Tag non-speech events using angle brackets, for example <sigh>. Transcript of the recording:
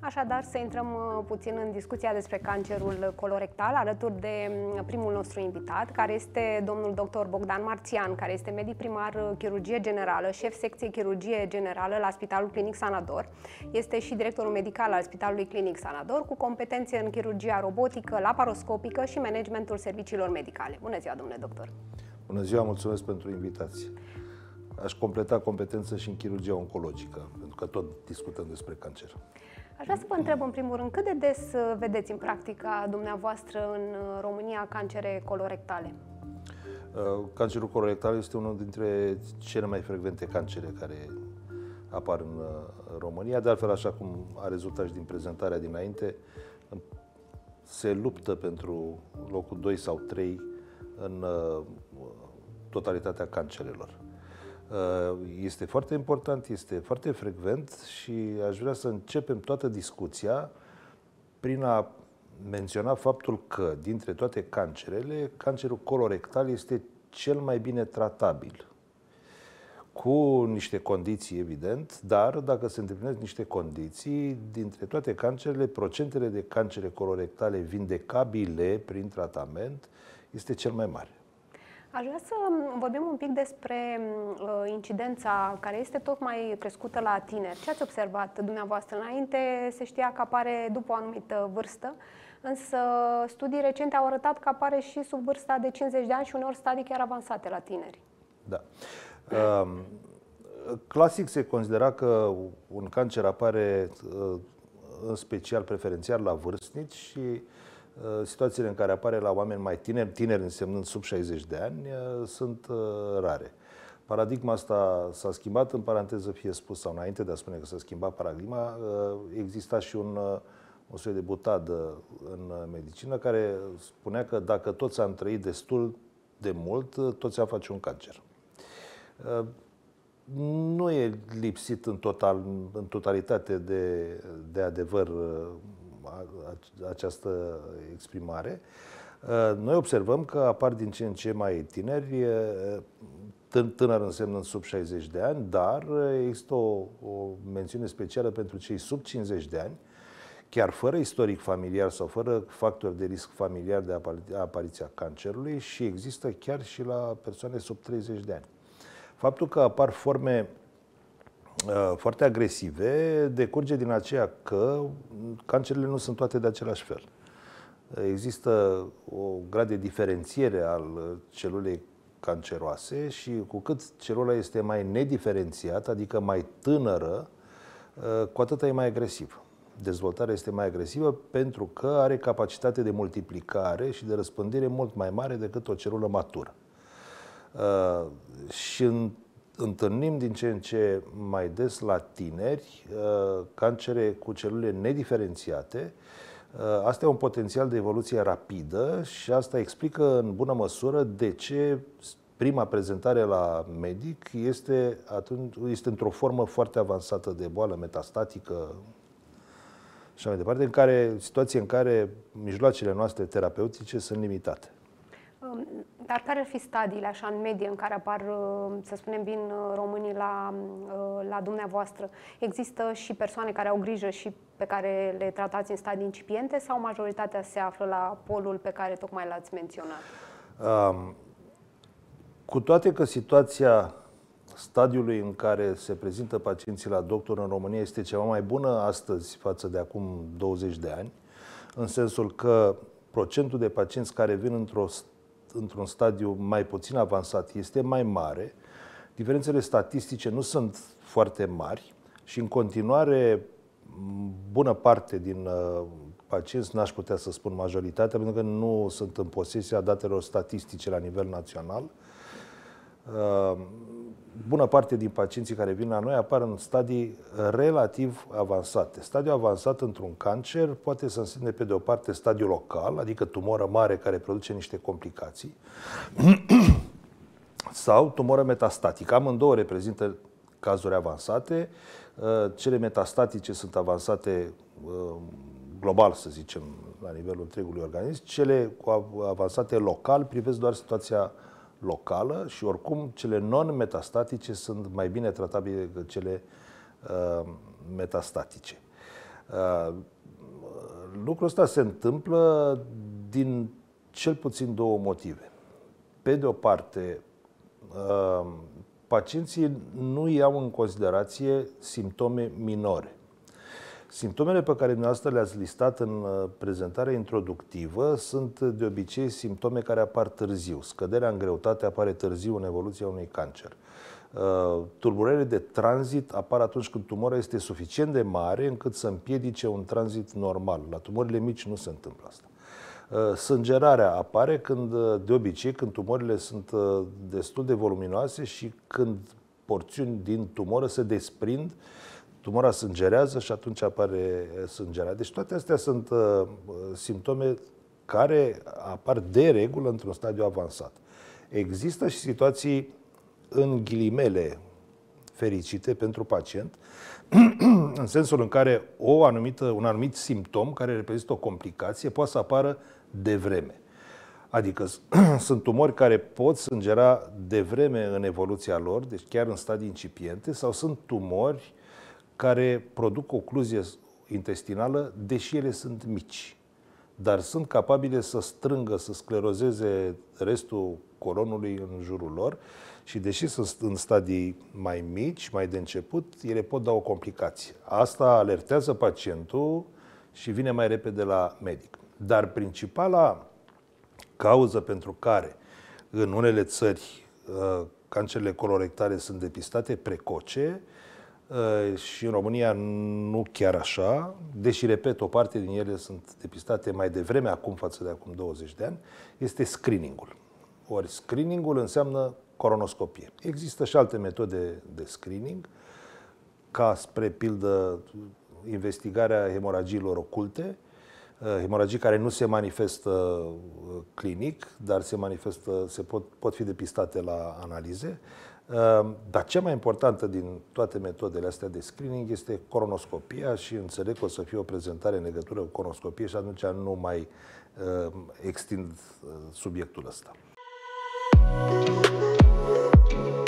Așadar, să intrăm uh, puțin în discuția despre cancerul colorectal, alături de mm, primul nostru invitat, care este domnul dr. Bogdan Marțian, care este medic primar uh, chirurgie generală, șef secție chirurgie generală la Spitalul Clinic Sanador. Este și directorul medical al Spitalului Clinic Sanador, cu competențe în chirurgia robotică, laparoscopică și managementul serviciilor medicale. Bună ziua, domnule doctor! Bună ziua, mulțumesc pentru invitație! aș completa competență și în chirurgia oncologică, pentru că tot discutăm despre cancer. Aș vrea să vă întreb în primul rând, cât de des uh, vedeți în practica dumneavoastră în uh, România cancere colorectale? Uh, cancerul colorectal este unul dintre cele mai frecvente cancere care apar în România, de altfel, așa cum a rezultat și din prezentarea dinainte, se luptă pentru locul 2 sau 3 în totalitatea cancerelor. Uh, este foarte important, este foarte frecvent și aș vrea să începem toată discuția prin a menționa faptul că, dintre toate cancerele, cancerul colorectal este cel mai bine tratabil. Cu niște condiții, evident, dar dacă se îndeplinesc niște condiții, dintre toate cancerele, procentele de cancere colorectale vindecabile prin tratament este cel mai mare. Aș vrea să vorbim un pic despre uh, incidența care este tocmai crescută la tineri. Ce ați observat dumneavoastră? Înainte se știa că apare după o anumită vârstă, însă studii recente au arătat că apare și sub vârsta de 50 de ani și uneori stadii chiar avansate la tineri. Da. Uh, clasic se considera că un cancer apare uh, în special preferențial la vârstnici și uh, Uh, situațiile în care apare la oameni mai tineri, tineri însemnând sub 60 de ani, uh, sunt uh, rare. Paradigma asta s-a schimbat, în paranteză fie spus, sau înainte de a spune că s-a schimbat paradigma, exista și un, un soi de butadă în medicină care spunea că dacă toți am trăit destul de mult, toți am face un cancer. Nu e lipsit în, total, în totalitate de, de adevăr această exprimare, uh, noi observăm că apar din ce în ce mai tineri, uh, tânăr însemnând sub 60 de ani, dar uh, există o, o mențiune specială pentru cei sub 50 de ani, chiar fără istoric familiar sau fără factori de risc familiar de apariția cancerului și există chiar și la persoane sub 30 de ani. Faptul că apar forme Uh, foarte agresive decurge din aceea că cancerele nu sunt toate de același fel. Există o grad de diferențiere al celulei canceroase și cu cât celula este mai nediferențiată, adică mai tânără, uh, cu atât e mai agresivă. Dezvoltarea este mai agresivă pentru că are capacitate de multiplicare și de răspândire mult mai mare decât o celulă matură. Uh, și în întâlnim din ce în ce mai des la tineri uh, cancere cu celule nediferențiate. Uh, asta e un potențial de evoluție rapidă și asta explică în bună măsură de ce prima prezentare la medic este, atunci, este într-o formă foarte avansată de boală metastatică și mai departe, în care, situație în care mijloacele noastre terapeutice sunt limitate. Um, dar care ar fi stadiile, așa, în medie, în care apar, um, să spunem, vin uh, românii la, um, uh, la dumneavoastră? Există și persoane care au grijă și pe care le tratați în stadii incipiente sau majoritatea se află la polul pe care tocmai l-ați menționat? Um, cu toate că situația stadiului în care se prezintă pacienții la doctor în România este ceva mai bună astăzi față de acum 20 de ani, în sensul că procentul de pacienți care vin într-o într-un stadiu mai puțin avansat este mai mare, diferențele statistice nu sunt foarte mari și în continuare bună parte din uh, pacienți, n-aș putea să spun majoritatea, pentru că nu sunt în posesia datelor statistice la nivel național, uh, bună parte din pacienții care vin la noi apar în stadii relativ avansate. Stadiul avansat într-un cancer poate să însemne pe de o parte stadiul local, adică tumoră mare care produce niște complicații, <clears throat> sau tumoră metastatică. Amândouă reprezintă cazuri avansate. Uh, cele metastatice sunt avansate uh, global, să zicem, la nivelul întregului organism. Cele avansate local privesc doar situația locală și oricum cele non-metastatice sunt mai bine tratabile decât cele uh, metastatice. Uh, lucrul ăsta se întâmplă din cel puțin două motive. Pe de o parte, uh, pacienții nu iau în considerație simptome minore. Simptomele pe care dumneavoastră le-ați listat în uh, prezentarea introductivă sunt uh, de obicei simptome care apar târziu. Scăderea în greutate apare târziu în evoluția unui cancer. Uh, tulburările de tranzit apar atunci când tumora este suficient de mare încât să împiedice un tranzit normal. La tumorile mici nu se întâmplă asta. Sângerarea apare când, de obicei, când tumorile sunt destul de voluminoase și când porțiuni din tumoră se desprind uh, tumora sângerează și atunci apare eh, sângerea. Deci toate astea sunt uh, simptome care apar de regulă într-un stadiu avansat. Există și situații în ghilimele fericite pentru pacient, <clears throat> în sensul în care o anumită, un anumit simptom care reprezintă o complicație poate să apară de vreme. Adică <clears throat> sunt tumori care pot sângera de vreme în evoluția lor, deci chiar în stadii incipiente, sau sunt tumori uh, care produc ocluzie intestinală, deși ele sunt mici, dar sunt capabile să strângă, să sclerozeze restul coronului în jurul lor și deși sunt în stadii mai mici, mai de început, ele pot da o complicație. Asta alertează pacientul și vine mai repede la medic. Dar principala cauză pentru care în unele țări uh, cancerele colorectale sunt depistate precoce Eh, și în România nu chiar așa, deși, repet, o parte din ele sunt depistate mai devreme acum față de acum 20 de ani, este screeningul. Ori screeningul înseamnă coronoscopie. Există și alte metode de screening, ca spre pildă investigarea hemoragiilor oculte, eh, hemoragii care nu se manifestă eh, clinic, dar se manifestă, se pot, pot fi depistate la analize. Ehm, dar cea mai importantă din toate metodele astea de screening este coronoscopia și înțeleg că o să fie o prezentare în legătură cu coronoscopie și atunci nu mai ehm, extind ehm, subiectul ăsta. Thank you